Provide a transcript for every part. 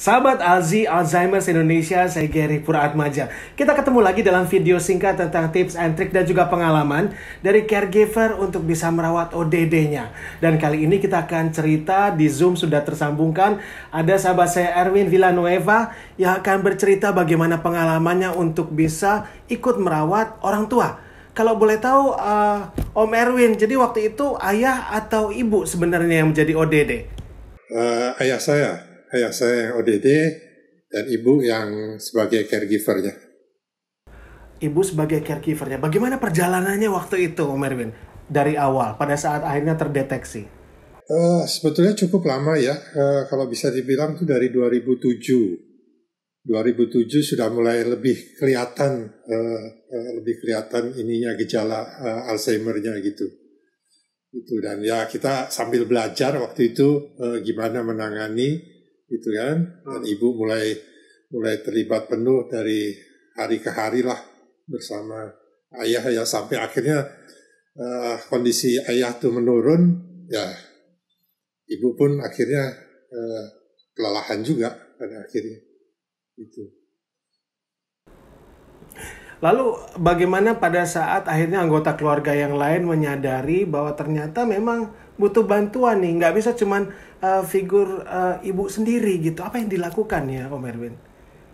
Sahabat Alzi Alzheimer's Indonesia, saya Gary Puratmaja, Kita ketemu lagi dalam video singkat tentang tips and trick dan juga pengalaman dari caregiver untuk bisa merawat ODD-nya. Dan kali ini kita akan cerita di Zoom sudah tersambungkan ada sahabat saya Erwin Villanueva yang akan bercerita bagaimana pengalamannya untuk bisa ikut merawat orang tua kalau boleh tahu uh, Om Erwin, jadi waktu itu ayah atau ibu sebenarnya yang menjadi ODD? Uh, eh, ayah saya ayah saya yang ODD dan ibu yang sebagai caregivernya. Ibu sebagai caregivernya, bagaimana perjalanannya waktu itu, Om Erwin? Dari awal, pada saat akhirnya terdeteksi? Uh, sebetulnya cukup lama ya, uh, kalau bisa dibilang itu dari 2007. 2007 sudah mulai lebih kelihatan, uh, uh, lebih kelihatan ininya gejala uh, Alzheimer-nya gitu itu dan ya kita sambil belajar waktu itu uh, gimana menangani gitu kan dan hmm. ibu mulai mulai terlibat penuh dari hari ke hari lah bersama ayah ya sampai akhirnya uh, kondisi ayah tuh menurun ya ibu pun akhirnya uh, kelelahan juga pada akhirnya itu Lalu bagaimana pada saat akhirnya anggota keluarga yang lain menyadari bahwa ternyata memang butuh bantuan nih, nggak bisa cuman uh, figur uh, ibu sendiri gitu. Apa yang dilakukan ya, Om Erwin?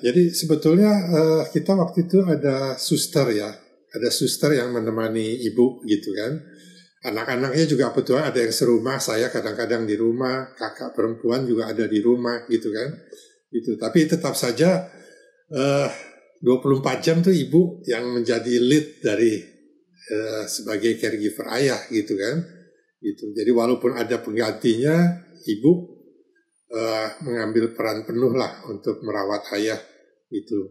Jadi sebetulnya uh, kita waktu itu ada suster ya, ada suster yang menemani ibu gitu kan. Anak-anaknya juga kebetulan ada yang serumah, saya kadang-kadang di rumah, kakak perempuan juga ada di rumah gitu kan. Itu Tapi tetap saja uh, 24 jam tuh ibu yang menjadi lead dari uh, sebagai caregiver ayah gitu kan gitu jadi walaupun ada penggantinya ibu uh, mengambil peran penuh lah untuk merawat ayah itu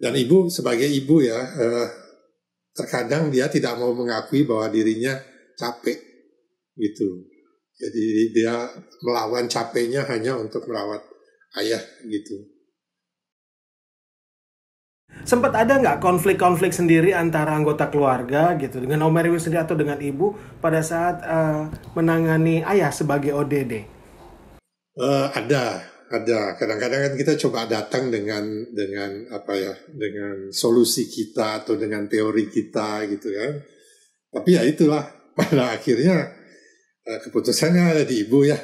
dan ibu sebagai ibu ya uh, terkadang dia tidak mau mengakui bahwa dirinya capek gitu jadi dia melawan capeknya hanya untuk merawat ayah gitu Sempat ada nggak konflik-konflik sendiri antara anggota keluarga gitu dengan Om Erwin sendiri atau dengan ibu pada saat uh, menangani ayah sebagai ODD? Uh, eh, ada, ada. Kadang-kadang kan kita coba datang dengan dengan apa ya, dengan solusi kita atau dengan teori kita gitu kan. Tapi ya itulah pada akhirnya uh, keputusannya ada di ibu ya.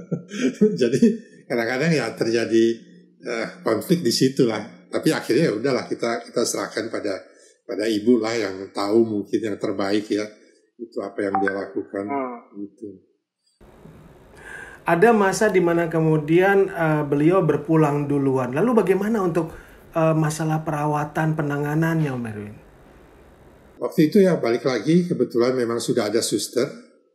Jadi kadang-kadang ya terjadi uh, konflik di situ lah tapi akhirnya ya udahlah kita kita serahkan pada pada ibu lah yang tahu mungkin yang terbaik ya itu apa yang dia lakukan hmm. itu ada masa di mana kemudian uh, beliau berpulang duluan lalu bagaimana untuk uh, masalah perawatan penanganannya Om Erwin waktu itu ya balik lagi kebetulan memang sudah ada suster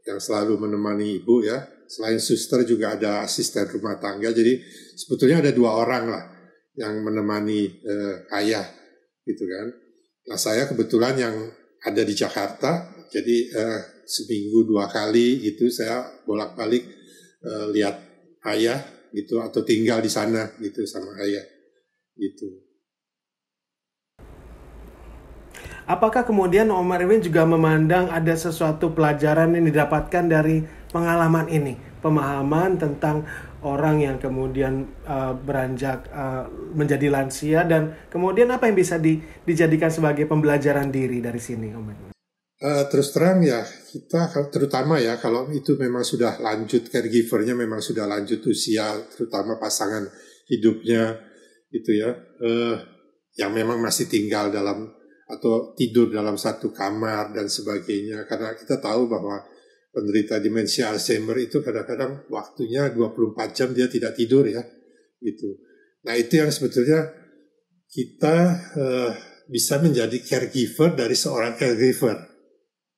yang selalu menemani ibu ya selain suster juga ada asisten rumah tangga jadi sebetulnya ada dua orang lah yang menemani eh, ayah gitu kan. Nah saya kebetulan yang ada di Jakarta, jadi eh, seminggu dua kali gitu saya bolak-balik eh, lihat ayah gitu atau tinggal di sana gitu sama ayah gitu. Apakah kemudian Omar Irwin juga memandang ada sesuatu pelajaran yang didapatkan dari pengalaman ini? pemahaman tentang orang yang kemudian uh, beranjak uh, menjadi lansia dan kemudian apa yang bisa di, dijadikan sebagai pembelajaran diri dari sini, Om Edwin? Uh, terus terang ya kita terutama ya kalau itu memang sudah lanjut caregivernya memang sudah lanjut usia terutama pasangan hidupnya itu ya uh, yang memang masih tinggal dalam atau tidur dalam satu kamar dan sebagainya karena kita tahu bahwa penderita demensia Alzheimer itu kadang-kadang waktunya 24 jam dia tidak tidur ya gitu. Nah itu yang sebetulnya kita uh, bisa menjadi caregiver dari seorang caregiver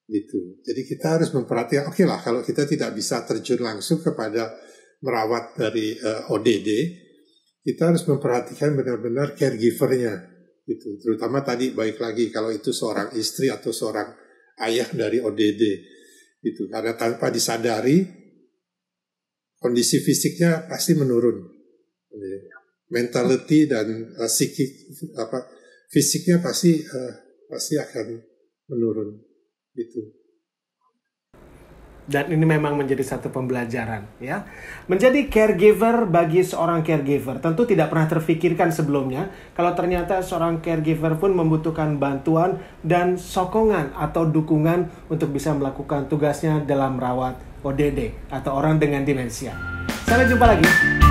gitu. Jadi kita harus memperhatikan, oke okay lah kalau kita tidak bisa terjun langsung kepada merawat dari uh, eh, ODD, kita harus memperhatikan benar-benar caregivernya gitu. Terutama tadi baik lagi kalau itu seorang istri atau seorang ayah dari ODD itu karena tanpa disadari kondisi fisiknya pasti menurun. Mentality dan uh, psikik apa fisiknya pasti uh, pasti akan menurun. Itu dan ini memang menjadi satu pembelajaran ya. Menjadi caregiver bagi seorang caregiver tentu tidak pernah terfikirkan sebelumnya kalau ternyata seorang caregiver pun membutuhkan bantuan dan sokongan atau dukungan untuk bisa melakukan tugasnya dalam merawat ODD atau orang dengan demensia. Sampai jumpa lagi.